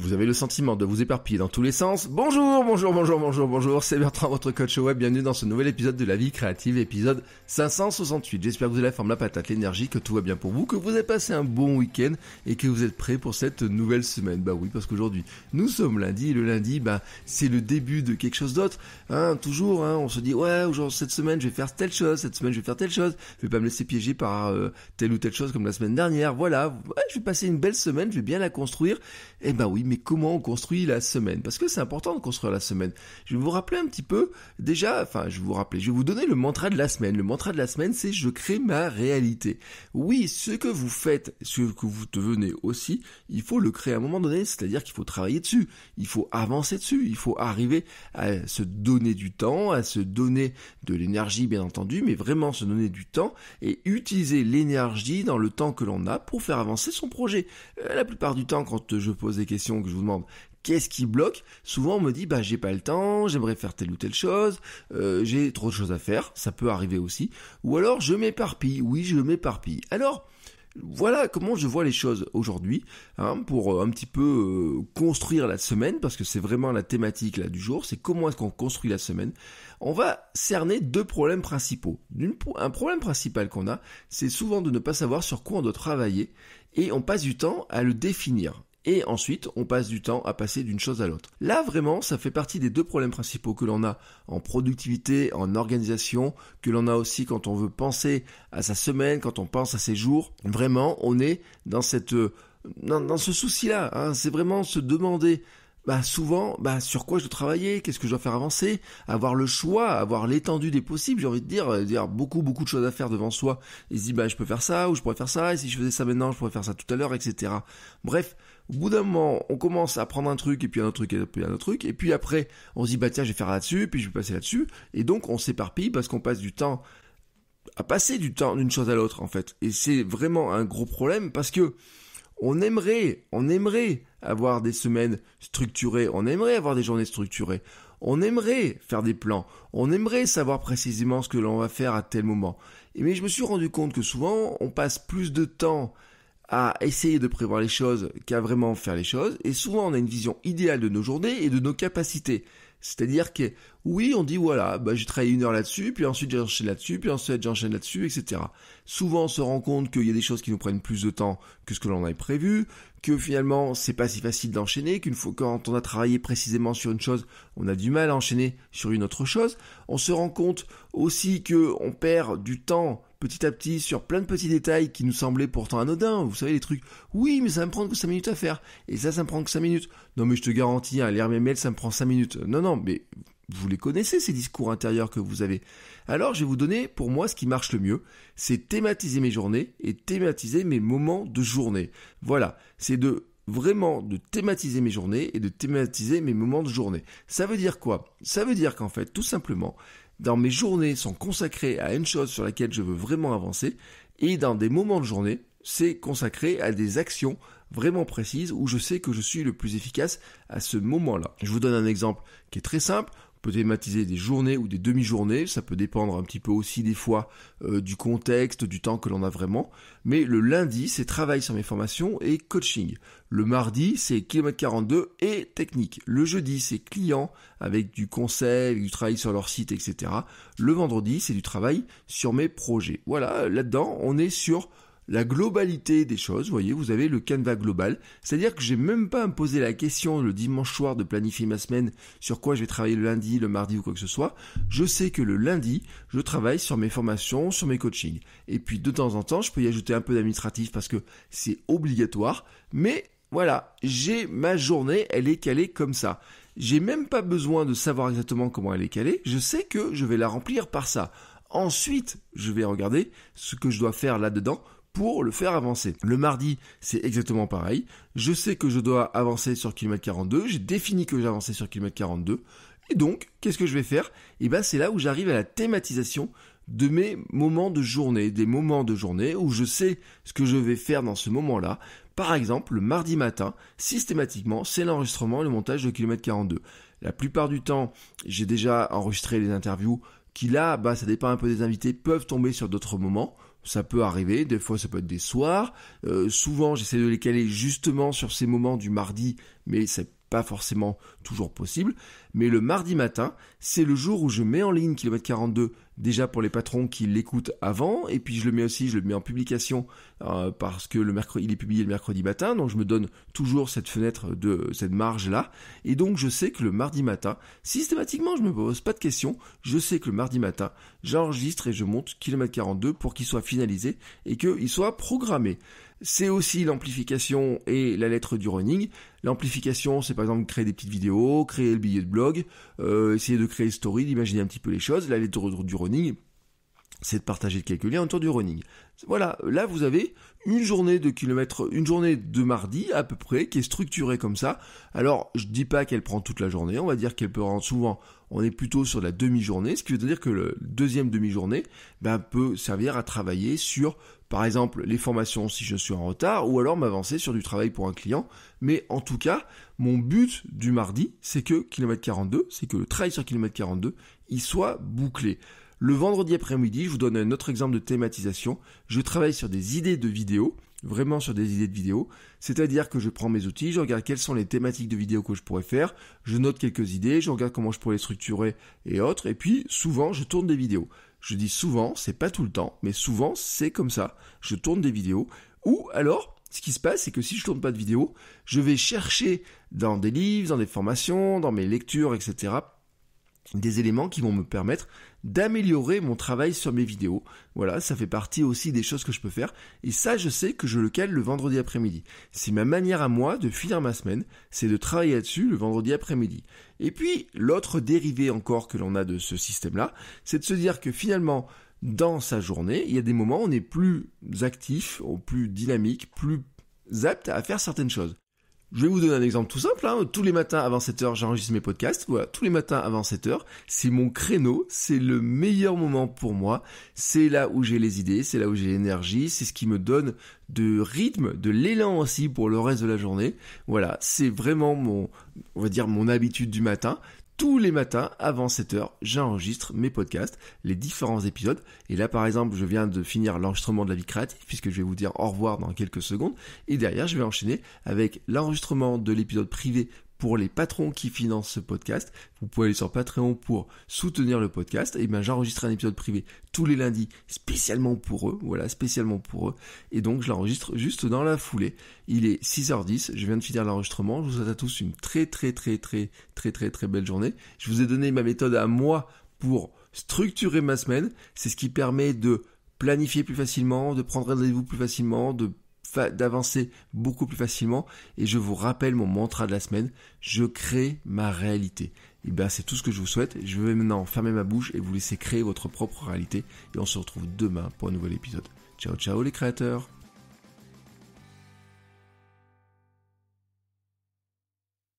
vous avez le sentiment de vous éparpiller dans tous les sens. Bonjour, bonjour, bonjour, bonjour, bonjour, c'est Bertrand, votre coach web, bienvenue dans ce nouvel épisode de la vie créative, épisode 568. J'espère que vous avez la forme, la patate, l'énergie, que tout va bien pour vous, que vous avez passé un bon week-end et que vous êtes prêt pour cette nouvelle semaine. Bah oui, parce qu'aujourd'hui, nous sommes lundi et le lundi, bah, c'est le début de quelque chose d'autre. Hein, toujours, hein, on se dit, ouais, aujourd'hui, cette semaine, je vais faire telle chose, cette semaine, je vais faire telle chose, je vais pas me laisser piéger par euh, telle ou telle chose comme la semaine dernière. Voilà, ouais, je vais passer une belle semaine, je vais bien la construire. Et eh bah oui, mais comment on construit la semaine Parce que c'est important de construire la semaine. Je vais vous rappeler un petit peu, déjà, enfin, je vous rappeler, je vais vous donner le mantra de la semaine. Le mantra de la semaine, c'est je crée ma réalité. Oui, ce que vous faites, ce que vous devenez aussi, il faut le créer à un moment donné, c'est-à-dire qu'il faut travailler dessus, il faut avancer dessus, il faut arriver à se donner du temps, à se donner de l'énergie, bien entendu, mais vraiment se donner du temps et utiliser l'énergie dans le temps que l'on a pour faire avancer son projet. Euh, la plupart du temps, quand je pose des questions, que je vous demande. Qu'est-ce qui bloque Souvent on me dit bah j'ai pas le temps, j'aimerais faire telle ou telle chose, euh, j'ai trop de choses à faire, ça peut arriver aussi. Ou alors je m'éparpille, oui je m'éparpille. Alors voilà comment je vois les choses aujourd'hui, hein, pour euh, un petit peu euh, construire la semaine, parce que c'est vraiment la thématique là du jour, c'est comment est-ce qu'on construit la semaine. On va cerner deux problèmes principaux. un problème principal qu'on a, c'est souvent de ne pas savoir sur quoi on doit travailler, et on passe du temps à le définir et ensuite on passe du temps à passer d'une chose à l'autre. Là vraiment ça fait partie des deux problèmes principaux que l'on a en productivité, en organisation, que l'on a aussi quand on veut penser à sa semaine, quand on pense à ses jours. Vraiment on est dans cette euh, dans, ce souci-là, hein. c'est vraiment se demander bah souvent, bah sur quoi je dois travailler, qu'est-ce que je dois faire avancer, avoir le choix, avoir l'étendue des possibles, j'ai envie de dire, euh, dire beaucoup beaucoup de choses à faire devant soi. Il se dit bah je peux faire ça ou je pourrais faire ça, et si je faisais ça maintenant, je pourrais faire ça tout à l'heure, etc. Bref, au bout d'un moment, on commence à prendre un truc, et puis un autre truc, et puis un autre truc, et puis après, on se dit, bah tiens, je vais faire là-dessus, puis je vais passer là-dessus, et donc on s'éparpille parce qu'on passe du temps à passer du temps d'une chose à l'autre, en fait. Et c'est vraiment un gros problème parce que on aimerait, on aimerait avoir des semaines structurées, on aimerait avoir des journées structurées, on aimerait faire des plans, on aimerait savoir précisément ce que l'on va faire à tel moment. Et mais je me suis rendu compte que souvent, on passe plus de temps à essayer de prévoir les choses qu'à vraiment faire les choses. Et souvent, on a une vision idéale de nos journées et de nos capacités. C'est-à-dire que oui, on dit voilà, bah, j'ai travaillé une heure là-dessus, puis ensuite j'enchaîne là-dessus, puis ensuite j'enchaîne là-dessus, etc. Souvent, on se rend compte qu'il y a des choses qui nous prennent plus de temps que ce que l'on avait prévu, que finalement c'est pas si facile d'enchaîner, qu'une fois quand on a travaillé précisément sur une chose, on a du mal à enchaîner sur une autre chose. On se rend compte aussi que on perd du temps petit à petit sur plein de petits détails qui nous semblaient pourtant anodins. Vous savez, les trucs, oui, mais ça me prend que 5 minutes à faire. Et ça, ça me prend que 5 minutes. Non, mais je te garantis, à hein, lire ça me prend 5 minutes. Non, non, mais vous les connaissez, ces discours intérieurs que vous avez. Alors, je vais vous donner, pour moi, ce qui marche le mieux. C'est thématiser mes journées et thématiser mes moments de journée. Voilà. C'est de vraiment de thématiser mes journées et de thématiser mes moments de journée. Ça veut dire quoi Ça veut dire qu'en fait, tout simplement, dans mes journées sont consacrées à une chose sur laquelle je veux vraiment avancer et dans des moments de journée, c'est consacré à des actions vraiment précises où je sais que je suis le plus efficace à ce moment-là. Je vous donne un exemple qui est très simple peut thématiser des journées ou des demi-journées, ça peut dépendre un petit peu aussi des fois euh, du contexte, du temps que l'on a vraiment, mais le lundi c'est travail sur mes formations et coaching. Le mardi c'est kilomètre 42 et technique. Le jeudi c'est client avec du conseil, du travail sur leur site, etc. Le vendredi c'est du travail sur mes projets. Voilà, là-dedans on est sur la globalité des choses. Vous voyez, vous avez le canevas global. C'est-à-dire que j'ai même pas à me poser la question le dimanche soir de planifier ma semaine sur quoi je vais travailler le lundi, le mardi ou quoi que ce soit. Je sais que le lundi, je travaille sur mes formations, sur mes coachings. Et puis de temps en temps, je peux y ajouter un peu d'administratif parce que c'est obligatoire. Mais voilà, j'ai ma journée, elle est calée comme ça. J'ai même pas besoin de savoir exactement comment elle est calée. Je sais que je vais la remplir par ça. Ensuite, je vais regarder ce que je dois faire là-dedans pour le faire avancer. Le mardi, c'est exactement pareil. Je sais que je dois avancer sur kilomètre 42, j'ai défini que j'ai avancé sur kilomètre 42. Et donc, qu'est-ce que je vais faire Et eh ben c'est là où j'arrive à la thématisation de mes moments de journée, des moments de journée où je sais ce que je vais faire dans ce moment-là. Par exemple, le mardi matin, systématiquement, c'est l'enregistrement et le montage de kilomètre 42. La plupart du temps, j'ai déjà enregistré les interviews qui là, bah, ça dépend un peu des invités, peuvent tomber sur d'autres moments. Ça peut arriver, des fois ça peut être des soirs. Euh, souvent j'essaie de les caler justement sur ces moments du mardi, mais c'est pas forcément toujours possible mais le mardi matin, c'est le jour où je mets en ligne Kilomètre 42 déjà pour les patrons qui l'écoutent avant, et puis je le mets aussi, je le mets en publication euh, parce que le mercredi, il est publié le mercredi matin, donc je me donne toujours cette fenêtre de cette marge là, et donc je sais que le mardi matin, systématiquement, je ne me pose pas de questions, je sais que le mardi matin, j'enregistre et je monte kilomètre 42 pour qu'il soit finalisé et qu'il soit programmé. C'est aussi l'amplification et la lettre du running. L'amplification, c'est par exemple créer des petites vidéos, créer le billet de blog euh, essayer de créer story, d'imaginer un petit peu les choses. la lettre du running, c'est de partager quelques liens autour du running. Voilà, là vous avez une journée de kilomètres, une journée de mardi à peu près, qui est structurée comme ça. Alors je dis pas qu'elle prend toute la journée, on va dire qu'elle peut rendre souvent, on est plutôt sur la demi-journée, ce qui veut dire que le deuxième demi-journée ben, peut servir à travailler sur, par exemple, les formations si je suis en retard, ou alors m'avancer sur du travail pour un client. Mais en tout cas, mon but du mardi, c'est que kilomètre 42, c'est que le travail sur kilomètre 42, il soit bouclé. Le vendredi après-midi, je vous donne un autre exemple de thématisation. Je travaille sur des idées de vidéos, vraiment sur des idées de vidéos. C'est-à-dire que je prends mes outils, je regarde quelles sont les thématiques de vidéos que je pourrais faire, je note quelques idées, je regarde comment je pourrais les structurer et autres, et puis souvent je tourne des vidéos. Je dis souvent, c'est pas tout le temps, mais souvent c'est comme ça. Je tourne des vidéos. Ou alors, ce qui se passe, c'est que si je tourne pas de vidéos, je vais chercher dans des livres, dans des formations, dans mes lectures, etc., des éléments qui vont me permettre d'améliorer mon travail sur mes vidéos. Voilà, ça fait partie aussi des choses que je peux faire. Et ça, je sais que je le cale le vendredi après-midi. C'est ma manière à moi de finir ma semaine, c'est de travailler là-dessus le vendredi après-midi. Et puis, l'autre dérivé encore que l'on a de ce système-là, c'est de se dire que finalement, dans sa journée, il y a des moments où on est plus actif, plus dynamique, plus apte à faire certaines choses. Je vais vous donner un exemple tout simple. Hein. Tous les matins avant 7h, j'enregistre mes podcasts. Voilà, tous les matins avant 7h, c'est mon créneau, c'est le meilleur moment pour moi. C'est là où j'ai les idées, c'est là où j'ai l'énergie, c'est ce qui me donne de rythme, de l'élan aussi pour le reste de la journée. Voilà, c'est vraiment mon, on va dire mon habitude du matin tous les matins avant 7h, j'enregistre mes podcasts, les différents épisodes. Et là, par exemple, je viens de finir l'enregistrement de la vie créative, puisque je vais vous dire au revoir dans quelques secondes. Et derrière, je vais enchaîner avec l'enregistrement de l'épisode privé pour les patrons qui financent ce podcast. Vous pouvez aller sur Patreon pour soutenir le podcast. Et bien, j'enregistre un épisode privé tous les lundis spécialement pour eux. Voilà, spécialement pour eux. Et donc, je l'enregistre juste dans la foulée. Il est 6h10. Je viens de finir l'enregistrement. Je vous souhaite à tous une très, très, très, très, très, très, très belle journée. Je vous ai donné ma méthode à moi pour structurer ma semaine. C'est ce qui permet de planifier plus facilement, de prendre rendez-vous plus facilement, de d'avancer beaucoup plus facilement. Et je vous rappelle mon mantra de la semaine, je crée ma réalité. Et eh bien c'est tout ce que je vous souhaite. Je vais maintenant fermer ma bouche et vous laisser créer votre propre réalité. Et on se retrouve demain pour un nouvel épisode. Ciao ciao les créateurs